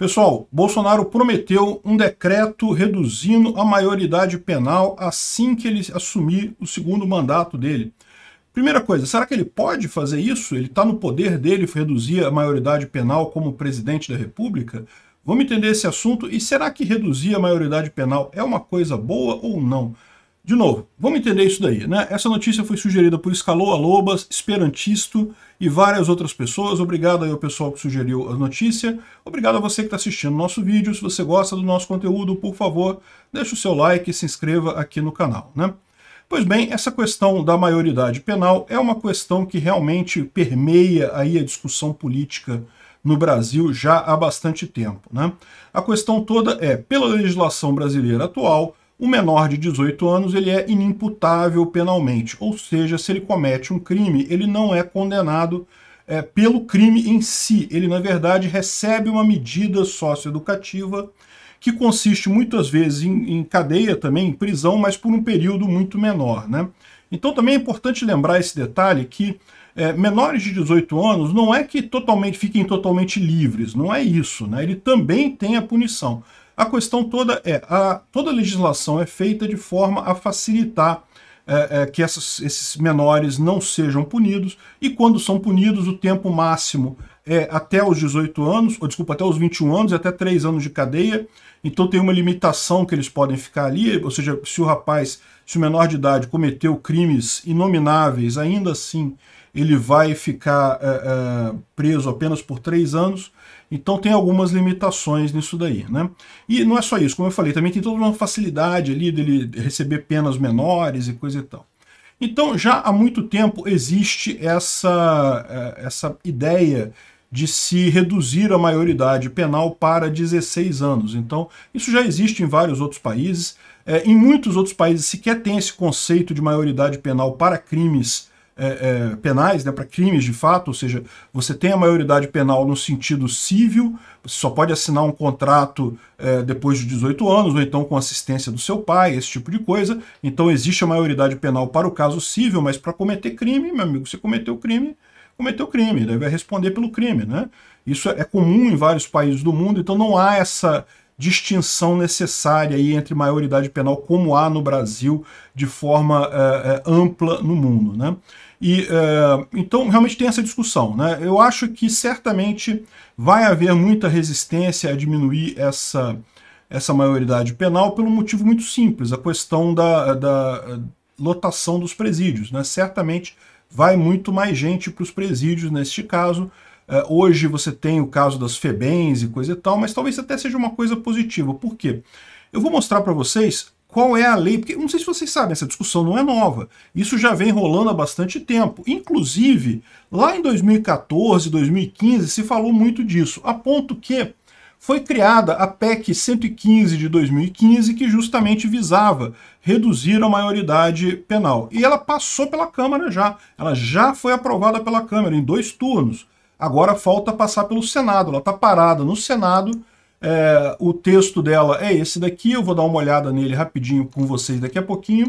Pessoal, Bolsonaro prometeu um decreto reduzindo a maioridade penal assim que ele assumir o segundo mandato dele. Primeira coisa, será que ele pode fazer isso? Ele está no poder dele reduzir a maioridade penal como presidente da República? Vamos entender esse assunto e será que reduzir a maioridade penal é uma coisa boa ou não? De novo, vamos entender isso daí, né? Essa notícia foi sugerida por Escaloa Lobas, Esperantisto e várias outras pessoas. Obrigado aí ao pessoal que sugeriu a notícia. Obrigado a você que está assistindo nosso vídeo. Se você gosta do nosso conteúdo, por favor, deixe o seu like e se inscreva aqui no canal, né? Pois bem, essa questão da maioridade penal é uma questão que realmente permeia aí a discussão política no Brasil já há bastante tempo, né? A questão toda é, pela legislação brasileira atual, o menor de 18 anos ele é inimputável penalmente, ou seja, se ele comete um crime, ele não é condenado é, pelo crime em si. Ele, na verdade, recebe uma medida socioeducativa que consiste muitas vezes em, em cadeia também, em prisão, mas por um período muito menor. Né? Então também é importante lembrar esse detalhe que é, menores de 18 anos não é que totalmente fiquem totalmente livres, não é isso, né? Ele também tem a punição. A questão toda é, a, toda a legislação é feita de forma a facilitar é, é, que essas, esses menores não sejam punidos, e quando são punidos, o tempo máximo é, até os 18 anos, ou desculpa, até os 21 anos e até 3 anos de cadeia. Então tem uma limitação que eles podem ficar ali, ou seja, se o rapaz, se o menor de idade cometeu crimes inomináveis, ainda assim ele vai ficar eh, eh, preso apenas por 3 anos. Então tem algumas limitações nisso daí, né? E não é só isso, como eu falei, também tem toda uma facilidade ali dele receber penas menores e coisa e tal. Então já há muito tempo existe essa, eh, essa ideia de se reduzir a maioridade penal para 16 anos. Então, isso já existe em vários outros países. É, em muitos outros países sequer tem esse conceito de maioridade penal para crimes é, é, penais, né, para crimes de fato, ou seja, você tem a maioridade penal no sentido civil, você só pode assinar um contrato é, depois de 18 anos, ou então com assistência do seu pai, esse tipo de coisa. Então existe a maioridade penal para o caso civil, mas para cometer crime, meu amigo, você cometeu crime, cometeu crime, deve responder pelo crime, né? Isso é comum em vários países do mundo, então não há essa distinção necessária aí entre maioridade penal, como há no Brasil, de forma é, ampla no mundo. Né? E, é, então, realmente tem essa discussão. Né? Eu acho que certamente vai haver muita resistência a diminuir essa, essa maioridade penal pelo motivo muito simples, a questão da, da lotação dos presídios. Né? Certamente vai muito mais gente para os presídios neste caso. É, hoje você tem o caso das FEBENs e coisa e tal, mas talvez até seja uma coisa positiva. Por quê? Eu vou mostrar para vocês qual é a lei, porque não sei se vocês sabem, essa discussão não é nova. Isso já vem rolando há bastante tempo. Inclusive, lá em 2014, 2015, se falou muito disso, a ponto que foi criada a PEC 115 de 2015, que justamente visava reduzir a maioridade penal. E ela passou pela Câmara já. Ela já foi aprovada pela Câmara em dois turnos. Agora falta passar pelo Senado. Ela está parada no Senado. É, o texto dela é esse daqui. Eu vou dar uma olhada nele rapidinho com vocês daqui a pouquinho.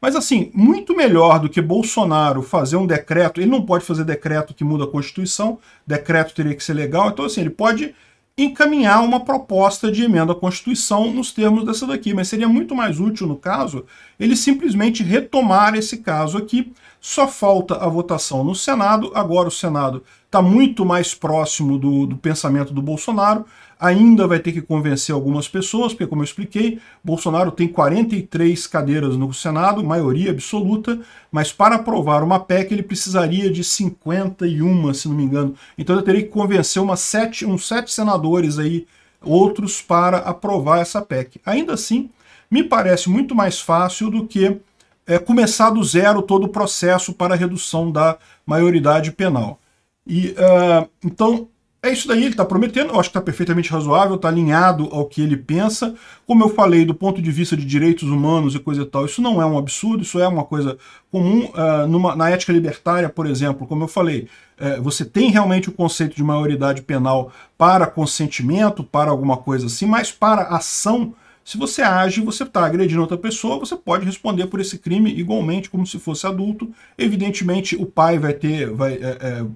Mas assim, muito melhor do que Bolsonaro fazer um decreto, ele não pode fazer decreto que muda a Constituição, decreto teria que ser legal, então assim, ele pode encaminhar uma proposta de emenda à Constituição nos termos dessa daqui, mas seria muito mais útil, no caso, ele simplesmente retomar esse caso aqui. Só falta a votação no Senado, agora o Senado está muito mais próximo do, do, pensamento do Bolsonaro, ainda vai ter que convencer algumas pessoas, porque, como eu expliquei, Bolsonaro tem 43 cadeiras no Senado, maioria absoluta, mas para aprovar uma PEC ele precisaria de 51, se não me engano. Então eu teria que convencer umas sete, uns sete senadores aí, outros, para aprovar essa PEC. Ainda assim, me parece muito mais fácil do que é, começar do zero todo o processo para a redução da maioridade penal. E uh, então é isso daí, ele está prometendo, eu acho que está perfeitamente razoável, está alinhado ao que ele pensa. Como eu falei, do ponto de vista de direitos humanos e coisa e tal, isso não é um absurdo, isso é uma coisa comum. Uh, numa, na ética libertária, por exemplo, como eu falei, uh, você tem realmente o conceito de maioridade penal para consentimento, para alguma coisa assim, mas para ação, se você age, você está agredindo outra pessoa, você pode responder por esse crime igualmente como se fosse adulto. Evidentemente, o pai vai ter... Vai, é, é,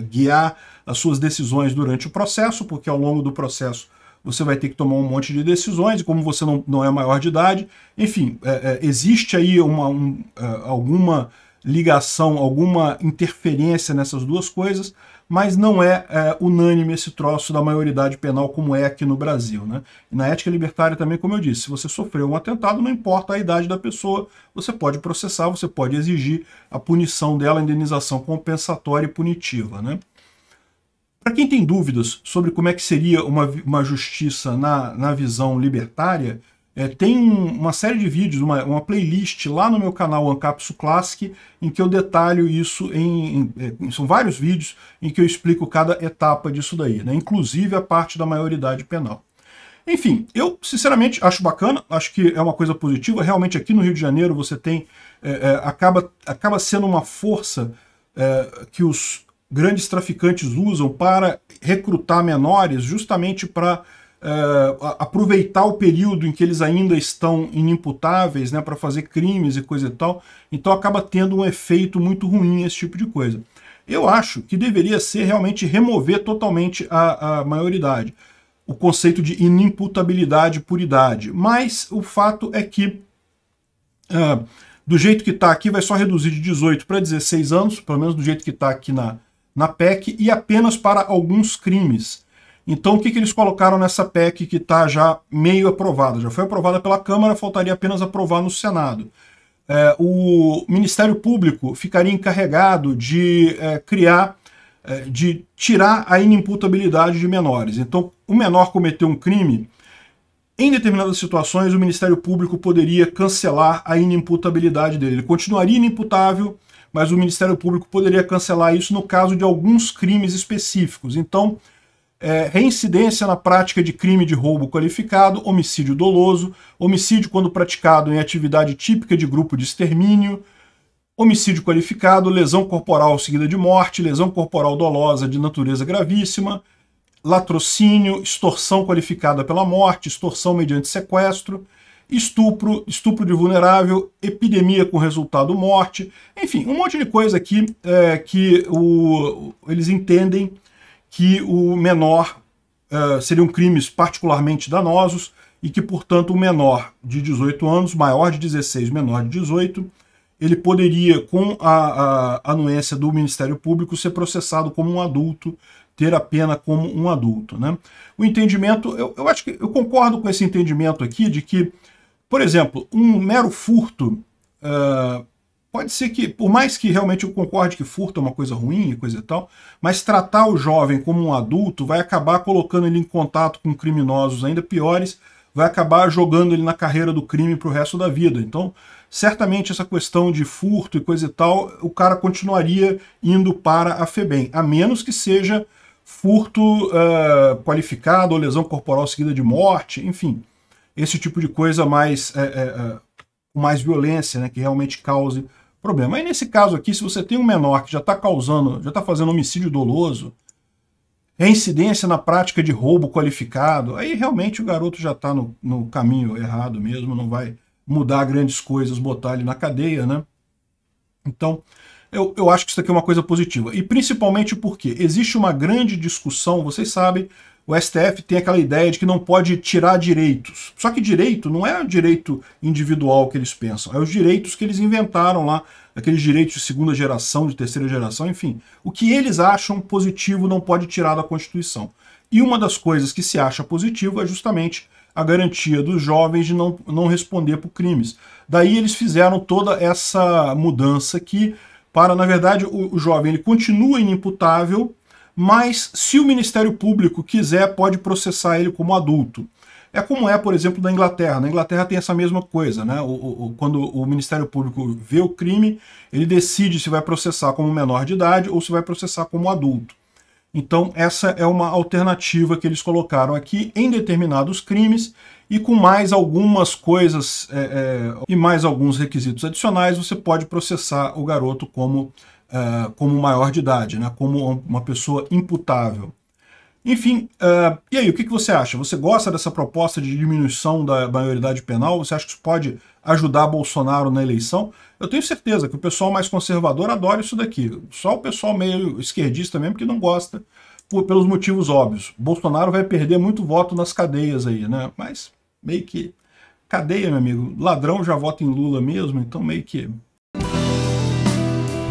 guiar as suas decisões durante o processo, porque ao longo do processo você vai ter que tomar um monte de decisões, e como você não, não é maior de idade, enfim, é, é, existe aí uma, um, é, alguma ligação, alguma interferência nessas duas coisas, mas não é, é, unânime esse troço da maioridade penal como é aqui no Brasil. Né? E na ética libertária também, como eu disse, se você sofreu um atentado, não importa a idade da pessoa, você pode processar, você pode exigir a punição dela, a indenização compensatória e punitiva. Né? Para quem tem dúvidas sobre como é que seria uma, uma justiça na, na visão libertária, é, tem um, uma série de vídeos, uma, uma, playlist lá no meu canal Ancapsu Classic, em que eu detalho isso em, em, em, é, São vários vídeos em que eu explico cada etapa disso daí, né? inclusive a parte da maioridade penal. Enfim, eu sinceramente acho bacana, acho que é uma coisa positiva. Realmente aqui no Rio de Janeiro você tem. É, é, acaba, acaba sendo uma força é, que os grandes traficantes usam para recrutar menores, justamente para uh, aproveitar o período em que eles ainda estão inimputáveis né, para fazer crimes e coisa e tal. Então acaba tendo um efeito muito ruim esse tipo de coisa. Eu acho que deveria ser realmente remover totalmente a, a maioridade, o conceito de inimputabilidade por idade. Mas o fato é que. Uh, do jeito que está aqui, vai só reduzir de 18 para 16 anos, pelo menos do jeito que está aqui na, na PEC, e apenas para alguns crimes. Então, o que, que eles colocaram nessa PEC que está já meio aprovada? Já foi aprovada pela Câmara, faltaria apenas aprovar no Senado. É, o Ministério Público ficaria encarregado de é, criar, é, de tirar a inimputabilidade de menores. Então, o menor cometeu um crime, em determinadas situações, o Ministério Público poderia cancelar a inimputabilidade dele. Ele continuaria inimputável, mas o Ministério Público poderia cancelar isso no caso de alguns crimes específicos. Então, é, reincidência na prática de crime de roubo qualificado, homicídio doloso, homicídio quando praticado em atividade típica de grupo de extermínio, homicídio qualificado, lesão corporal seguida de morte, lesão corporal dolosa de natureza gravíssima, latrocínio, extorsão qualificada pela morte, extorsão mediante sequestro, estupro, estupro de vulnerável, epidemia com resultado morte, enfim, um monte de coisa aqui é, que o, eles entendem que o menor uh, seriam crimes particularmente danosos e que, portanto, o menor de 18 anos, maior de 16, menor de 18, ele poderia, com a, a anuência do Ministério Público, ser processado como um adulto, ter a pena como um adulto. Né? O entendimento, eu, eu acho que eu concordo com esse entendimento aqui de que, por exemplo, um mero furto uh, pode ser que, por mais que realmente eu concorde que furto é uma coisa ruim e coisa e tal, mas tratar o jovem como um adulto vai acabar colocando ele em contato com criminosos ainda piores, vai acabar jogando ele na carreira do crime para o resto da vida. Então, certamente essa questão de furto e coisa e tal, o cara continuaria indo para a FEBEM, a menos que seja furto uh, qualificado ou lesão corporal seguida de morte, enfim, esse tipo de coisa mais, é, é, é, mais violência, né, que realmente cause problema. Aí nesse caso aqui, se você tem um menor que já está causando, já está fazendo homicídio doloso, é incidência na prática de roubo qualificado, aí realmente o garoto já está no, no caminho errado mesmo, não vai mudar grandes coisas, botar ele na cadeia, né? Então, eu, eu acho que isso aqui é uma coisa positiva. E principalmente porque existe uma grande discussão, vocês sabem, o STF tem aquela ideia de que não pode tirar direitos. Só que direito não é o direito individual que eles pensam, é os direitos que eles inventaram lá, aqueles direitos de segunda geração, de terceira geração, enfim. O que eles acham positivo não pode tirar da Constituição. E uma das coisas que se acha positivo é justamente a garantia dos jovens de não, não responder por crimes. Daí eles fizeram toda essa mudança aqui para, na verdade, o, o jovem ele continua inimputável, mas se o Ministério Público quiser, pode processar ele como adulto. É como é, por exemplo, na Inglaterra. Na Inglaterra tem essa mesma coisa, né? O, o, quando o Ministério Público vê o crime, ele decide se vai processar como menor de idade ou se vai processar como adulto. Então, essa é uma alternativa que eles colocaram aqui em determinados crimes e com mais algumas coisas é, é, e mais alguns requisitos adicionais, você pode processar o garoto como uh, como maior de idade, né, como uma pessoa imputável. Enfim, uh, e aí, o que, que você acha? Você gosta dessa proposta de diminuição da maioridade penal? Você acha que isso pode ajudar Bolsonaro na eleição? Eu tenho certeza que o pessoal mais conservador adora isso daqui. Só o pessoal meio esquerdista mesmo que não gosta, por, pelos motivos óbvios. Bolsonaro vai perder muito voto nas cadeias aí, né? Mas meio que cadeia, meu amigo. Ladrão já vota em Lula mesmo, então meio que